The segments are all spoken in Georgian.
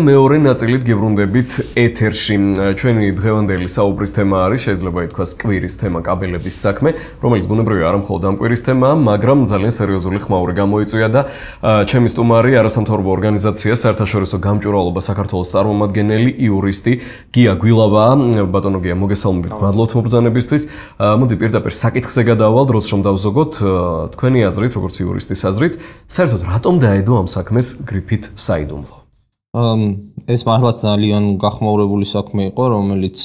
მეორე ნაწილით გიბრუნდებით ეთერში. ჩვენი დღევანდელი საუბრის თემა არის, შეიძლება ითქვას, კვირის თემა, კაბელების საქმე, რომელიც ბუნებრივია არ მხოლოდ ამ კვირის თემაა, მაგრამ ძალიან სერიოზული ხმაური გამოიწვია და ჩემი სტუმარი არასამთავრობო ორგანიზაცია საერთაშორისო გამჭვირვალობა საქართველოს წარმომადგენელი იურისტი გია გვილავა. ბატონო გია, მოგესალმებით გვადლოთ მობრძანებისთვის. მოდი პირდაპირ საკითხზე გადავალ დროს რომ დავზოგოთ თქვენი აზრით, როგორც იურისტის აზრით, საერთოდ რატომ დაედო ამ საქმეს გრიფით საიდუმლო? ამ ეს მართლაც ძალიან გახმაურებული საქმე იყო, რომელიც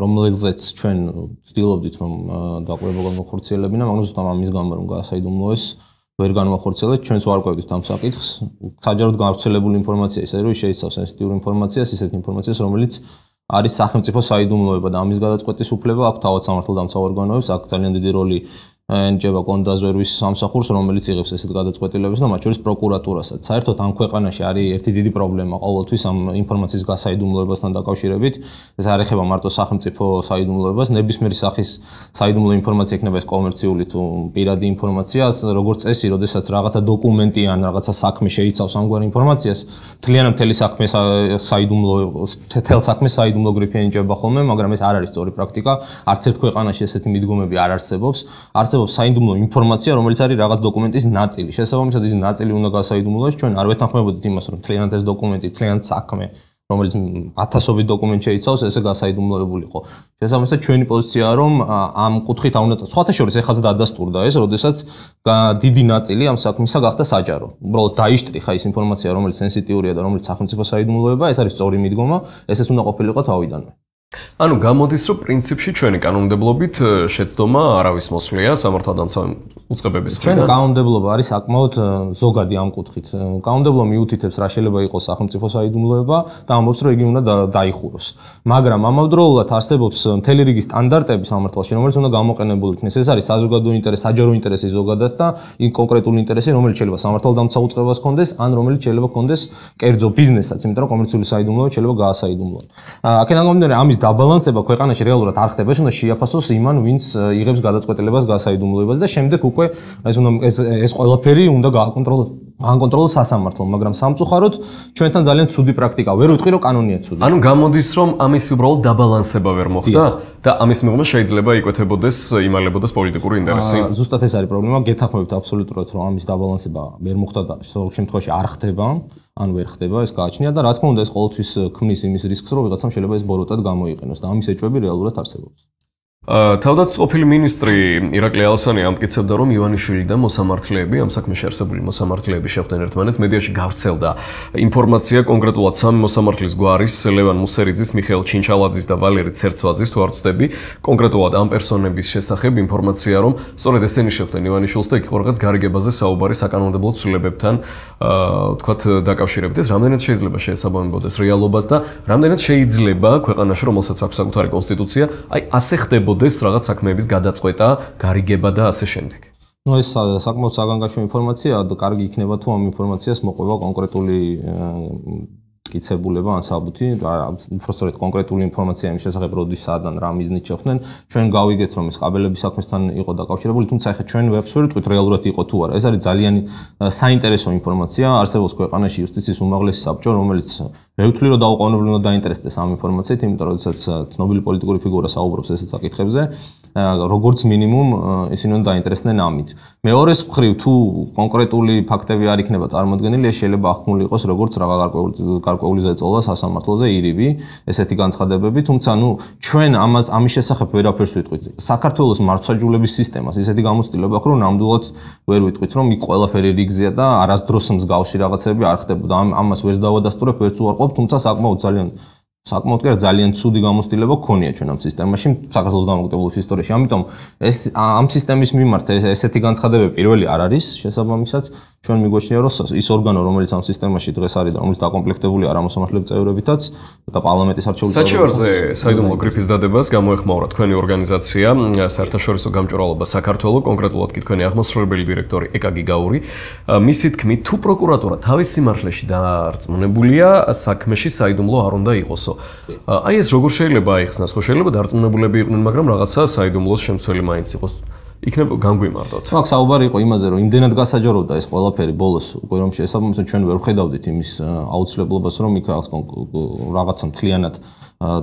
რომელიც ჩვენ ვცდილობდით რომ დაყრდნობოდეთ მოხორცელებინა, მაგრამ ზუსტად ამის გამო რომ გასაიდუმლოეს, ვერ განვახორცელეთ, ჩვენც ვარკვევდით ამ საკითხს. საჯაროდ გავრცელებული ინფორმაცია ისე რომ შეიძლება სენსიტიური ინფორმაციას, ისეთ ინფორმაციას, რომელიც არის სახელმწიფო საიდუმლოება და ამის გადაწყვეტის უფლება აქვს თავად სამართალდამცავ ორგანოებს, აქ ძალიან დიდი როლი აა ენჯება კონდაზერვის სამსახურს, რომელიც იღებს ესეთ გადაწყვეტილებებს და მათ შორის прокуратураსაც. საერთოდ ამ ქვეყანაში არის ერთი დიდი პრობლემა ყოველთვის ამ ინფორმაციის გასაიდუმლოებასთან დაკავშირებით. ეს არ ეხება მარტო სახელმწიფო საიდუმლოებას, ნებისმიერი სახის საიდუმლო ინფორმაცია იქნება ეს კომერციული თუ პირადი ინფორმაცია, როგორც წესი, როდესაც რაღაცა დოკუმენტი ან რაღაცა საქმე შეიცავს ამგვარ ინფორმაციას, თლიანად მთელი საქმე საიდუმლო თელ საქმე საიდუმლო გრიფი ენჯება ხოლმე, მაგრამ ეს არ არის სწორი პრაქტიკა. არც ერთ ქვეყანაში ესეთი მიდგომები არ არსებობს. არსებობს არსებობს საიდუმლო ინფორმაცია, რომელიც არის რაღაც დოკუმენტის ნაწილი. შესაბამისად, ეს ნაწილი უნდა გასაიდუმლოს, ჩვენ არ ვეთანხმებოდით იმას, რომ თლიანად ეს დოკუმენტი, თლიანად საქმე, რომელიც ათასობით დოკუმენტს შეიცავს, ესე გასაიდუმლოებულიყო. შესაბამისად, ჩვენი პოზიციაა, რომ ამ კუთხით არ უნდა წასულიყო. სხვათა შორის, ეხაც დადასტურდა ეს, როდესაც დიდი ნაწილი ამ საქმისა გახდა საჯარო. უბრალოდ დაიშტრიხა ეს ინფორმაცია, რომელიც სენსიტიურია და რომელიც სახელმწიფო საიდუმლოება, ეს არის სწორი მიდგომა, ესეც უნდა ყოფილიყო თავიდანვე. ანუ გამოდის რომ პრინციპში ჩვენი კანონმდებლობით შეცდომა არავის მოსვლია სამართალდამცავი უწყებების ხრიდან. ჩვენ კანონმდებლობა არის საკმაოდ ზოგადი ამ კუთხით. კანონმდებლო მიუთითებს რა შეიძლება იყოს სახელმწიფო საიდუმლოება და ამბობს რომ იგი უნდა დაიხუროს. მაგრამ ამავდროულად არსებობს მთელი რიგი სტანდარტები სამართალში, რომელიც უნდა გამოყენებული იქნეს. ეს არის საზოგადო ინტერესი, საჯარო ინტერესი ზოგადად და იმ კონკრეტული ინტერესი, რომელიც შეიძლება სამართალდამცავ უწყებას ქონდეს, ან რომელიც შეიძლება ქონდეს კერძო ბიზნესსაც, იმიტომ რომ კომერციული საიდუმლოება შეიძლება გაასაიდუმლოს. აკენ ამ მომენტზე ამის დაბალანსება ქვეყანაში რეალურად არ ხდება, ეს უნდა შეაფასოს იმან, ვინც იღებს გადაწყვეტილებას გასაიდუმლოებაზე და შემდეგ უკვე ეს უნდა ეს ეს ყველაფერი უნდა გააკონტროლოს განკონტროლო სასამართლო, მაგრამ სამწუხაროდ ჩვენთან ძალიან ცივი პრაქტიკა. ვერ ვიტყვი რომ კანონია ცივი. ანუ გამოდის რომ ამის უბრალოდ დაბალანსება ვერ მოხდა? დიახ. და ამის მიღმა შეიძლება იკვეთებოდეს იმალებოდეს პოლიტიკური ინტერესი. ზუსტად ეს არის პრობლემა, გეთანხმებით აბსოლუტურად, რომ ამის დაბალანსება ვერ მოხდა და ზოგ შემთხვევაში არ ხდება, ან ვერ ხდება, ეს გააჩნია და რა თქმა უნდა ეს ყოველთვის ქმნის იმის რისკს, რომ ვიღაცამ შეიძლება ეს ბოროტად გამოიყენოს და ამის ეჭვები რეალურად არსებობს. თავდაც ყოფილი მინისტრი ირაკლი ალსანი ამტკიცებდა რომ ივანიშვილი და მოსამართლეები ამ საქმეში არსებული მოსამართლეები შეხვდნენ ერთმანეთს მედიაში გავრცელდა ინფორმაცია კონკრეტულად სამი მოსამართლის გვარის ლევან მუსერიძის, მიხეილ ჩინჩალაძის და ვალერი ცერცვაძის თუ არ ვცდები კონკრეტულად ამ პერსონების შესახებ ინფორმაცია რომ სწორედ ესენი შეხვდნენ ივანიშვილს და იქ ყურღაც გარიგებაზე საუბარი საკანონმდებლო ცვლილებებთან თქვათ დაკავშირებით ეს რამდენად შეიძლება შეესაბამებოდეს რეალობას და რამდენად შეიძლება ქვეყანაში რომელსაც აქვს საკუთარი კონსტიტუცია აი ასე ხდება მოებოდეს რაღაც საქმეების გადაწყვეტა, გარიგება და ასე შემდეგ. ну ეს საკმაოდ საგანგაშო ინფორმაციაა და კარგი იქნება თუ ამ ინფორმაციას მოყვება კონკრეტული მტკიცებულება ან საბუთი რა უბრალოდ კონკრეტული ინფორმაცია იმის შესახებ როდის სადან რა მიზნით შეხვდნენ ჩვენ გავიგეთ რომ ეს კაბელები საქმესთან იყო დაკავშირებული თუმცა ხა ჩვენ ვებსაიტი თქვით რეალურად იყო თუ არა ეს არის ძალიან საინტერესო ინფორმაცია არსებობს ქვეყანაში იუსტიციის უმაღლესი საბჭო რომელიც მე ვთვლი რომ დაუყოვნებლივ უნდა დაინტერესდეს ამ ინფორმაციით იმიტომ რომ შესაძლოა ცნობილი პოლიტიკური ფიგურა საუბრობს ესეთ საკითხებზე როგორც მინიმუმ ისინი უნდა დაინტერესდნენ ამით. მეორეს მხრივ თუ კონკრეტული ფაქტები არ იქნება წარმოქმნილი, ეს შეიძლება ახმული იყოს როგორც რაღა გარკვეული გარკვეული ზეწოლა სასამართლოზე ირიბი, ესეთი განცხადებები, თუმცა ნუ ჩვენ ამას ამის შესახებ ვერაფერს ვიტყვით. საქართველოს მართლმსაჯულების სისტემას ისეთი გამოცდილება აქვს, რომ ნამდვილად ვერ ვიტყვით, რომ იყველაფერი რიგზია და არასდროს მსგავსი რაღაცები არ ხდებოდა. ამ ამას ვერ დავადასტურებ, ვერც უარყოფ, თუმცა საკმაოდ ძალიან საკმაოდ კერძ ძალიან ცუდი გამოსტილება ქონია ჩვენ ამ სისტემაში საქართველოს დამოუკიდებლობის ისტორიაში. ამიტომ ეს ამ სისტემის მიმართ ესეთი განცხადება პირველი არ არის შესაბამისად ჩვენ მიგვეშია რომ ის ორგანო რომელიც ამ სისტემაში დღეს არის და რომელიც დაკომპლექტებული არ ამოსამართლებ წევრებითაც და პარლამენტის არჩეული წევრებიც საჩევარზე საიდუმლო გრიფის დადებას გამოეხმაურა თქვენი ორგანიზაცია საერთაშორისო გამჭვირვალობა საქართველო კონკრეტულად კი თქვენი აღმასრულებელი დირექტორი ეკა გიგაური მისი თქმით თუ პროკურატურა თავის სიმართლეში დარწმუნებულია საქმეში საიდუმლო არ უნდა იყოსო აი ეს როგორ შეიძლება აიხსნას ხო შეიძლება დარწმუნებულები იყვნენ მაგრამ რაღაცა საიდუმლოს შემცველი მაინც იყოს იქნებ განგვიმარდოთ. მაგ საუბარი იყო იმაზე, რომ იმდენად გასაჯაროდა ეს ყველაფერი ბოლოს, უკვე რომ შეესაბამება ჩვენ ვერ ვხედავდით იმის აუცილებლობას, რომ იქ რაღაც რაღაცა მთლიანად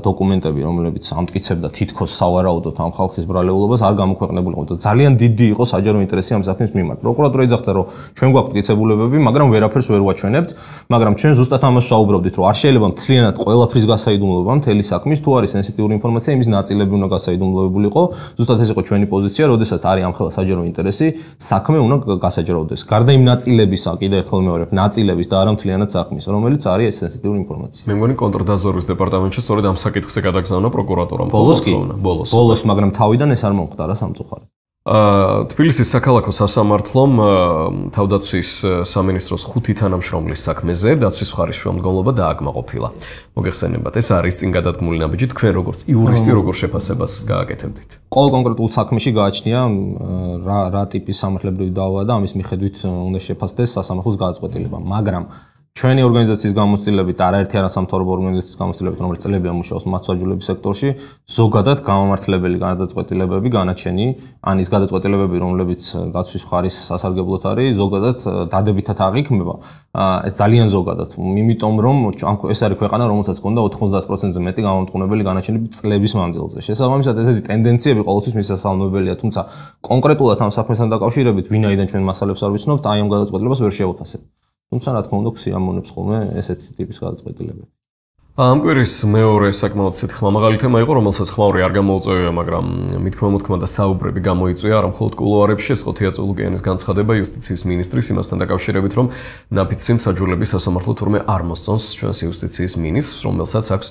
დოკუმენტები, რომლებიც ამტკიცებდა თითქოს სავარაუდოდ ამ ხალხის ბრალეულობას, არ გამოქვეყნებული იყო და ძალიან დიდი იყო საჯარო ინტერესი ამ საქმის მიმართ. პროკურატურა იძახდა, რომ ჩვენ გვაქვს მტკიცებულებები, მაგრამ ვერაფერს ვერ ვაჩვენებთ, მაგრამ ჩვენ ზუსტად ამას საუბრობდით, რომ არ შეიძლება მთლიანად ყველაფრის გასაიდუმლოება მთელი საქმის, თუ არის სენსიტიური ინფორმაცია, იმის ნაწილები უნდა გასაიდუმლოებულიყო. ზუსტად ეს იყო ჩვენი პოზიცია, როდესაც არის ამ ხალხის საჯარო ინტერესი, საქმე უნდა გასაჯაროვდეს. გარდა იმ ნაწილებისა, კიდე ერთხელ მეორებ, ნაწილების და არა მთლიანად საქმის, რომელიც არის ეს სენსიტიური ინფორმაცია. მე მგონი კონტრდაზვერვის დეპარტამენტში სწორედ ამ საკითხზე გადაგზავნა პროკურატურამ. ბოლოს კი? ბოლოს. ბოლოს, მაგრამ თავიდან ეს არ მომხდა რა სამწუხარო. აა თბილისის საქალაქო სასამართლომ თავდაცვის სამინისტროს ხუთი თანამშრომლის საქმეზე დაცვის მხარის შემოგონობა დააგმაყოფილა. მოგეხსენებათ, ეს არის წინ გადადგმული ნაბიჯი თქვენ როგორც იურისტი როგორ შეფასებას გააკეთებდით? ყოველ კონკრეტულ საქმეში გააჩნია რა რა ტიპის სამართლებრივი დავა და ამის მიხედვით უნდა შეფასდეს სასამართლოს გადაწყვეტილება, მაგრამ აა ჩვენი ორგანიზაციის გამოცდილებით, არაერთი არასამთავრობო ორგანიზაციის გამოცდილებით, რომელიც წლებია მუშაობს მასშტაბულების სექტორში, ზოგადად გამომართლებელი გადაწყვეტილებები განაჩენი, ან ის გადაწყვეტილებები, რომლებიც გაცვის მხარის სასარგებლოთ არის, ზოგადად დადებითად აღიქმება. ეს ძალიან ზოგადად, იმიტომ რომ ეს არის ქვეყანა, რომელსაც ჰქონდა 90%-ზე მეტი გამომტყუნებელი განაჩენები წლების მანძილზე. შესაბამისად, ესეთი ტენდენციები ყოველთვის მისასალმებელია, თუმცა კონკრეტულად ამ საქმესთან დაკავშირებით, ვინაიდან ჩვენ მასალებს არ ვიცნობთ, აი ამ გადაწყვეტილებას ვერ შევფასებთ. თუმცა რა თქმა უნდა ქსიამონებს ხოლმე ესეთი ტიპის გადაწყვეტილებები. ამ კვირის მეორე საკმაოდ სიტყვამაღალი თემა იყო, რომელსაც ხმაური არ გამოუწევია, მაგრამ მითქმა მოთქმა და საუბრები გამოიწვია არა მხოლოდ კულუარებში, სწოთია წულუკიანის განცხადება იუსტიციის მინისტრის იმასთან დაკავშირებით, რომ ნაფიცსიმ საჯულები სასამართლო თურმე არ მოსწონს ჩვენს იუსტიციის მინისტრს, რომელსაც აქვს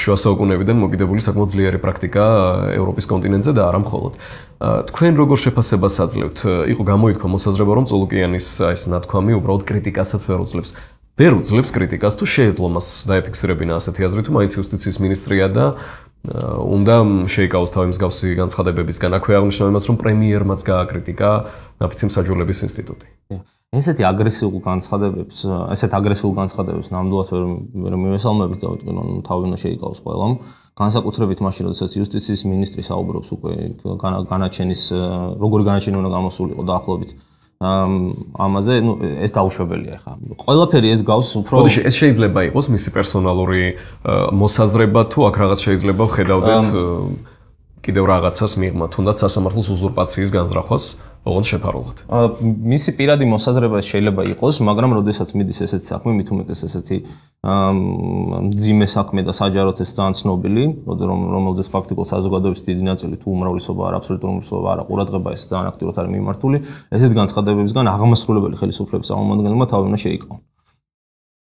შუა საუკუნეებიდან მოგიდებული საკმაოდ ძლიერი პრაქტიკა ევროპის კონტინენტზე და არა მხოლოდ. თქვენ როგორ შეფასებას აძლევთ? იყო გამოითქვა მოსაზრება, რომ წულუკიანის ეს ნათქვამი უბრალოდ კრიტიკასაც ვერ უძლებს. ვერ უძლებს კრიტიკას თუ შეეძლოს დაეფიქსირებინა ასეთი აზრი თუ მაინც იუსტიციის მინისტრია და უნდა შეიკავოს თავის მსგავსი განცხადებებისგან აქვე აღნიშნავენაც რომ პრემიერმაც გააკრიტიკა ნაფიცი მსაჯულების ინსტიტუტი. ესეთი აგრესიულ განცხადებებს, ესეთ აგრესიულ განცხადებებს ნამდვილად ვერ ვერ მივესალმები და ვიტყვი რომ თავი უნდა შეიკავოს ყველამ. განსაკუთრებით მაშინ როდესაც იუსტიციის მინისტრი საუბრობს უკვე განაჩენის როგორი განაჩენი უნდა გამოსულიყო დაახლოებით ამ ამაზე ნუ ეს დაუშვებელია ხა. ყველაფერი ეს გავს უფრო ბოდიში ეს შეიძლება იყოს მისი პერსონალური მოსაზრება თუ აქ რაღაც შეიძლება ხედავდეთ კიდევ რაღაცას მიღმა თუნდაც სასამართლოს უზურპაციის განზრახვას ოღონდ შეფარულად. აა მისი პირადი მოსაზრება შეიძლება იყოს, მაგრამ როდესაც მიდის ესეთი საქმე, მით უმეტეს ესეთი აა ძიმე საქმე და საჯაროთ ეს ძალიან ცნობილი, რომ რომელზეც ფაქტიკულ საზოგადოების დიდი ნაწილი თუ უმრავლესობა არ აბსოლუტური უმრავლესობა არ აყურადღება ეს ძალიან აქტიურად არის მიმართული, ესეთ განცხადებებისგან აღმასრულებელი ხელისუფლების აღმომადგენელმა თავი უნდა შეიკავონ.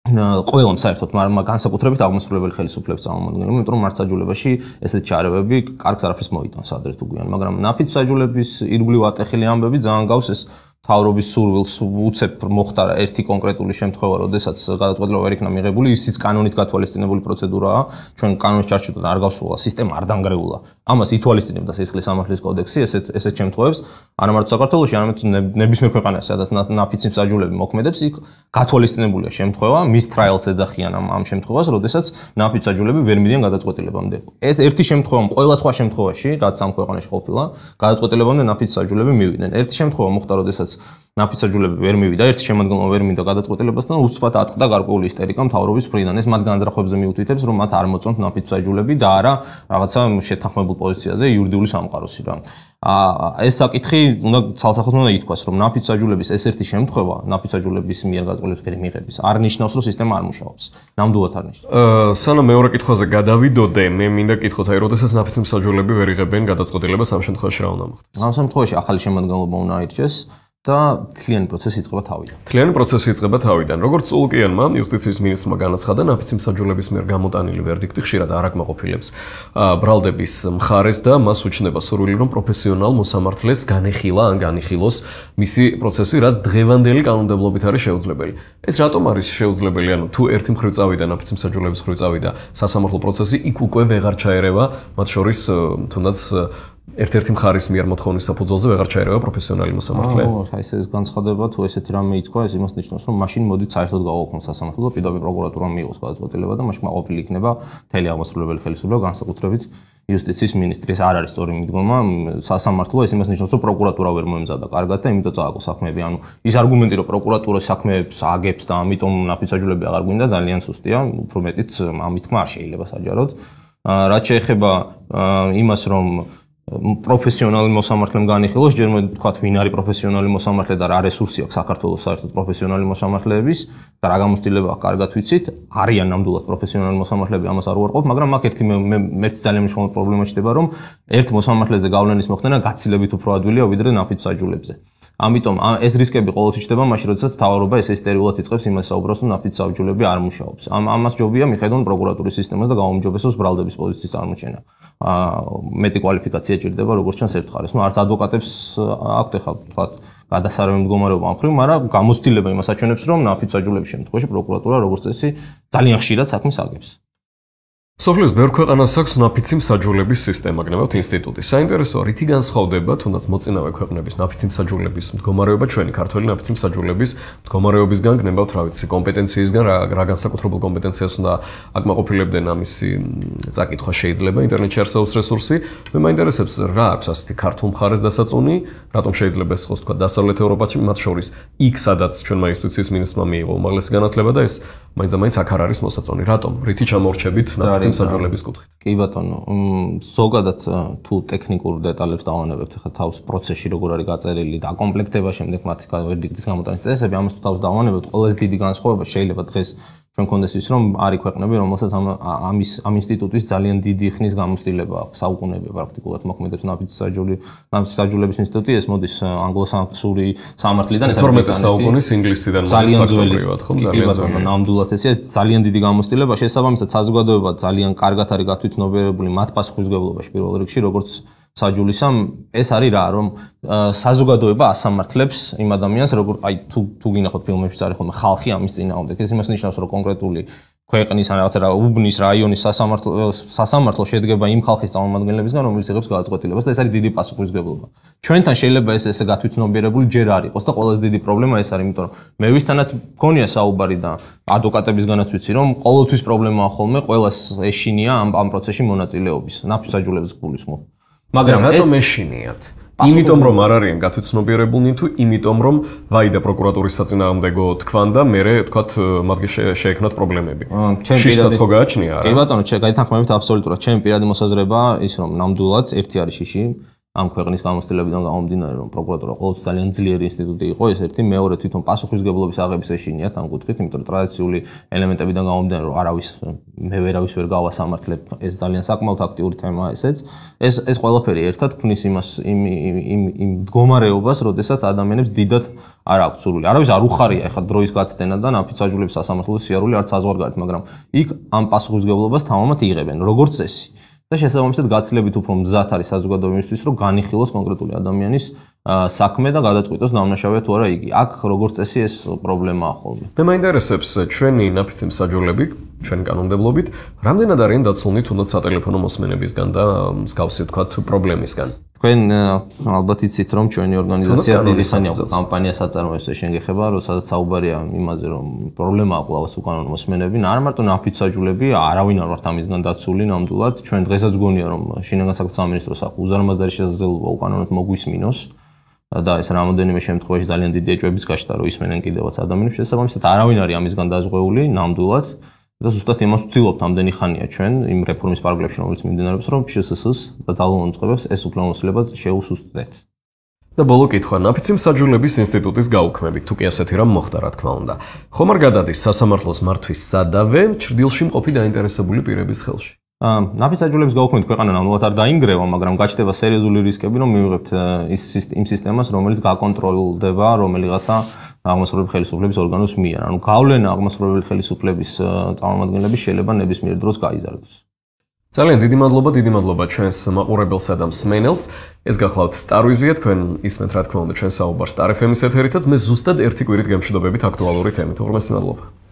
ყველონ საერთოდ მაგრამ განსაკუთრებით აღმოსრულებელი ხელისუფლების წარმომადგენელი მე მეტყვი მარცხაჯულებაში ესეთ ჩარევები კარგს არაფერს მოიტანს ადრეთ უგვიან მაგრამ ნაფიც საჯულების ირგვლივ ატეხილი ამბები ძალიან გავს ეს თავრობის სურვილს უცებ მოხდარა ერთი კონკრეტული შემთხვევა, როდესაც გადაწყვეტილება ვერ იქნა მიღებული, ისიც კანონით გათვალისწინებული პროცედურაა. ჩვენ კანონის ჩარჩოთან არ გავსულა, სისტემა არ დაანგრეულა. ამას ითვალისწინებდა სისხლის სამართლის კოდექსი, ესეთ ესეთ შემთხვევებს, არამარტო საქართველოს, არამედ ნებისმიერ ქვეყანას, სადაც ნაფიცი მსაჯულები მოქმედებს, იქ გათვალისწინებულია შემთხვევა, მის ტრაილს ეძახიან ამ ამ შემთხვევას, როდესაც ნაფიცი მსაჯულები ვერ მიდიან გადაწყვეტილებამდე. ეს ერთი შემთხვევა, ყველა სხვა შემთხვევაში, რაც ამ ქვეყანაში ყოფილა, გადაწყვეტილებამდე ნაფიცი მსაჯულები მივიდნენ. ერთი შემთხვევა მოხდა, როდესაც რომელსაც ნაფიცაჯულები ვერ მივიდა ერთ შემოგონო ვერ მინდა გადაწყვეტილებასთან უცბად ატყდა გარკვეული ისტერიკა მთავრობის ფრიდან ეს მათ განზრახვებზე მიუთითებს რომ მათ არ მოწონთ ნაფიცაჯულები და არა რაღაცა შეთანხმებულ პოზიციაზე იურიდიული სამყაროსი რა ა ეს საკითხი უნდა ცალსახოთ უნდა ითქვას რომ ნაფიცაჯულების ეს ერთი შემთხვევა ნაფიცაჯულების მიერ გაწყვეტილების ვერ მიღების არ ნიშნავს რომ სისტემა არ მუშაობს ნამდვილად არ ნიშნავს სანამ მეორე კითხვაზე გადავიდოდე მე მინდა კითხოთ აი როდესაც ნაფიცაჯულები ვერ იღებენ გადაწყვეტილებას ამ შემთხვევაში რა უნდა მოხდეს ამ შემთხვევაში ახალი შემოადგენლობა უნდა აირჩეს და თლიანი პროცესი იწყება თავიდან. თლიანი პროცესი იწყება თავიდან. როგორც წულკიანმა იუსტიციის მინისტრმა განაცხადა, ნაფიც იმსაჯულების მიერ გამოტანილი ვერდიქტი ხშირად არაკმაყოფილებს ბრალდების მხარეს და მას უჩნდება სურვილი, რომ პროფესიონალ მოსამართლეს განეხილა ან განიხილოს მისი პროცესი, რაც დღევანდელი კანონმდებლობით არის შეუძლებელი. ეს რატომ არის შეუძლებელი? ანუ თუ ერთი მხრივ წავიდა ნაფიც იმსაჯულების მხრივ წავიდა სასამართლო პროცესი, იქ უკვე ਵღარ ჩაერევა მათ შორის თუნდაც ერთ-ერთი მხარის მიერ მოთხოვნის საფუძველზე ვეღარ ჩაერევა პროფესიონალი მოსამართლე. აა, ხა ეს ეს განცხადება თუ ესეთი რამე ითქვა, ეს იმას ნიშნავს, რომ მაშინ მოდით საერთოდ გავაოქმოთ სასამართლო, პირდაპირ პროკურატურამ მიიღოს გადაწყვეტილება და მაშინ მოყოლი იქნება თელი აღმასრულებელი ხელისუფლება განსაკუთრებით იუსტიციის მინისტრის არ არის სწორი მიდგომა სასამართლო ეს იმას ნიშნავს, რომ პროკურატურა ვერ მოემზადა კარგად და იმიტომ წააგო საქმეები. ანუ ის არგუმენტი, რომ პროკურატურა საქმეებს აგებს და ამიტომ ნაფიცაჯულები აღარ გვინდა, ძალიან სუსტია. უფრო მეტიც ამის თქმა არ შეიძლება საჯაროდ. აა რაც შეეხება აა იმას, რომ პროფესიონალი მოსამართლემ განიხილოს, ჯერ მე თქვა ვინ არის პროფესიონალი მოსამართლე და რა რესურსი აქვს საქართველოს საერთოდ პროფესიონალი მოსამართლეების და რა გამოცდილება აქვს, კარგად ვიცით, არიან ნამდვილად პროფესიონალი მოსამართლეები, ამას არ უარყოფ, მაგრამ აქ ერთი მე მერტი ძალიან მნიშვნელოვანი პრობლემა ჩდება, რომ ერთ მოსამართლეზე გავლენის მოხდენა გაცილებით უფრო ადვილია ვიდრე ნაფიც საჯულებზე. ამიტომ ეს რისკები ყოველთვის ჩნდება მაშინ როდესაც თავარობა ეს ისტერიულად იწყებს იმას საუბროს, რომ ნაფიც საუბრულები არ მუშაობს. ამ ამას ჯობია მიხედონ პროკურატურის სისტემას და გამომჯობესოს ბრალდების პოზიციის წარმოჩენა. აა მეტი კვალიფიკაცია ჭირდება როგორც ჩვენს ერთ ხარეს, ნუ არც ადვოკატებს აქვთ ეხლა თქვა გადასარევი მდგომარეობა ამ ხრივ, მაგრამ გამოცდილება იმას აჩვენებს, რომ ნაფიც საუბრულების შემთხვევაში პროკურატურა როგორც წესი ძალიან ხშირად საქმეს აგებს. სოფლის ბევრ ქვეყანას აქვს ნაფიცი მსაჯულების სისტემა, გნევთ ინსტიტუტი. საინტერესოა, რითი განსხვავდება თუნდაც მოწინავე ქვეყნების ნაფიცი მსაჯულების მდგომარეობა ჩვენი ქართული ნაფიცი მსაჯულების მდგომარეობისგან, გნევთ რა ვიცი, კომპეტენციისგან, რა რა განსაკუთრებულ კომპეტენციას უნდა აკმაყოფილებდნენ ამისი წაკითხვა შეიძლება ინტერნეტში არსებულ რესურსი. მე მაინტერესებს, რა აქვს ასეთი ქართულ მხარეს დასაწუნი, რატომ შეიძლება ეს ხოს თქვა დასავლეთ ევროპაში, მათ შორის იქ სადაც ჩვენმა იუსტიციის მინისტრმა მიიღო უმაღლესი განათლება და ეს მაინც და მაინც აქ არ არის მოსაწონი. რატომ? რითი ჩამორჩებით ნაფიცი ასე მსაჯულების კუთხით. კი ბატონო, ზოგადად თუ ტექნიკურ დეტალებს დავანებებთ, ხა თავის პროცესში როგორ არის გაწერილი და კომპლექტება შემდეგ მათი ვერდიქტის გამოტანის წესები, ამას თუ თავს დავანებებთ, ყველაზე დიდი განსხვავება შეიძლება დღეს რომ კონდეს ის რომ არის ქვეყნები რომელსაც ამ ამის ამ ინსტიტუტის ძალიან დიდი ხნის გამოსტილება აქვს საუკუნეები პრაქტიკულად მოქმედებს ნაბიჯ საჯული ნაბიჯ საჯულების ინსტიტუტი ეს მოდის ანგლოსაქსური სამართლიდან ეს ამერიკა საუკუნის ინგლისიდან მოდის ძალიან ძველი ხო ძალიან ძველი ნამდვილად ეს ძალიან დიდი გამოსტილება შესაბამისად საზოგადოება ძალიან კარგად არის გათვითნობიერებული მათ პასუხისგებლობაში პირველ რიგში როგორც საჯულისამ ეს არის რა რომ საზოგადოება ასამართლებს იმ ადამიანს როგორ აი თუ თუ გინახოთ ფილმებში წარი ხოლმე ხალხი ამის წინააღმდეგ ეს იმას ნიშნავს რომ კონკრეტული ქვეყნის ან რაღაცა რა უბნის რაიონის სასამართლო სასამართლო შედგება იმ ხალხის წარმომადგენლებისგან რომელიც იღებს გადაწყვეტილებას და ეს არის დიდი პასუხისგებლობა ჩვენთან შეიძლება ეს ესე გათვითნობიერებული ჯერ არ იყოს და ყველაზე დიდი პრობლემა ეს არის იმიტომ რომ მე ვისთანაც მქონია საუბარი და ადვოკატებისგანაც ვიცი რომ ყოველთვის პრობლემაა ხოლმე ყოველას ეშინია ამ ამ პროცესში მონაწილეობის ნაფსაჯულების გულისხმობა მაგრამ ეს რატომ ეშინიათ? იმიტომ რომ არ არიან გათვითცნობიერებულნი თუ იმიტომ რომ ვაი და პროკურატურის საწინააღმდეგო თქვან და მე თქვათ მათგან შეექმნათ პრობლემები. ჩემ პირადი შეშაც ხო გააჩნია რა. კი ბატონო, ჩემ გაითანხმებით აბსოლუტურად. ჩემი პირადი მოსაზრება ის რომ ნამდვილად ერთი არის შიში. ამ ქვეყნის გამოცდილებიდან გამომდინარე, რომ პროკურატურა ყოველთვის ძალიან ძლიერი ინსტიტუტი იყო, ეს ერთი, მეორე თვითონ პასუხისგებლობის აღების ეშინიათ ამ კუთხით, იმიტომ რომ ტრადიციული ელემენტებიდან გამომდინარე, რომ არავის მე ვერავის ვერ გავასამართლებ, ეს ძალიან საკმაოდ აქტიური თემაა ესეც. ეს ეს ყველაფერი ერთად ქმნის იმას იმ იმ იმ მდგომარეობას, როდესაც ადამიანებს დიდად არ აქვს სრული. არავის არ უხარია ეხლა დროის გაცდენადან აფიცაჟულებს სასამართლოს სიარული არც აზღარგარეთ, მაგრამ იქ ამ პასუხისგებლობას თამამად იღებენ, როგორც წესი. და შესაბამისად გაცილებით უფრო მზად არის საზოგადოებისთვის, რომ განიხილოს კონკრეტული ადამიანის საქმე და გადაწყვიტოს დამნაშავეა თუ არა იგი. აქ როგორც წესი ეს პრობლემაა ხოლმე. მე მაინტერესებს ჩვენი ნაფიცი მსაჯულები, ჩვენ კანონმდებლობით, რამდენად არიან დაცულნი თუნდაც სატელეფონო მოსმენებისგან და მსგავსი თქვათ პრობლემისგან. თქვენ ალბათ იცით რომ ჩვენი ორგანიზაცია დიდისანი კამპანიას აწარმოებს და შეგეხება როდესაც საუბარია იმაზე რომ პრობლემა აყლავს უკანონო მოსმენები არ მარტო ნაფიცაჯულები არავინ არ ვართ ამისგან დაცული ნამდვილად ჩვენ დღესაც გვგონია რომ შინაგან საქმეთა სამინისტროს უზარმაზარი შესაძლებლობა უკანონოდ მოგვისმინოს და ეს რამოდენიმე შემთხვევაში ძალიან დიდი ეჭვების გაშტა რომ ისმენენ კიდევაც ადამიანებს შესაბამისად არავინ არის ამისგან დაზღვეული ნამდვილად და ზუსტად იმას ვთვლობთ ამდენი ხანია ჩვენ იმ რეფორმის პარალელში რომელიც მიმდინარეობს რომ შსსს და ძალოუნწყებებს ეს უფლებამოსილებას შეუსუსტდეთ და ბოლო კითხვა ნაფიცი მსაჯულების ინსტიტუტის გაუქმებით თუ კი ასეთი რამ მოხდა რა თქმა უნდა ხომ არ გადადის სასამართლოს მართვის სადავე ჭრდილში მყოფი დაინტერესებული პირების ხელში ნაფისაჯულებს გავქმნით ქვეყანა ნამდვილად არ დაინგრევა, მაგრამ გაჩნდება სერიოზული რისკები, რომ მივიღებთ ის იმ სისტემას, რომელიც გაკონტროლდება რომელიღაცა აღმასრულებელი ხელისუფლების ორგანოს მიერ. ანუ გავლენა აღმასრულებელი ხელისუფლების წარმომადგენლების შეიძლება ნებისმიერ დროს გაიზარდოს. ძალიან დიდი მადლობა, დიდი მადლობა ჩვენს მაყურებელს და მსმენელს. ეს გახლავთ სტარვიზია, თქვენ ისმენთ რა თქმა უნდა ჩვენს საუბარს Star FM-ის ეთერითაც. მე ზუსტად ერთი კვირით გემშვიდობებით აქტუალური თემით. უმრავლესი მადლობა.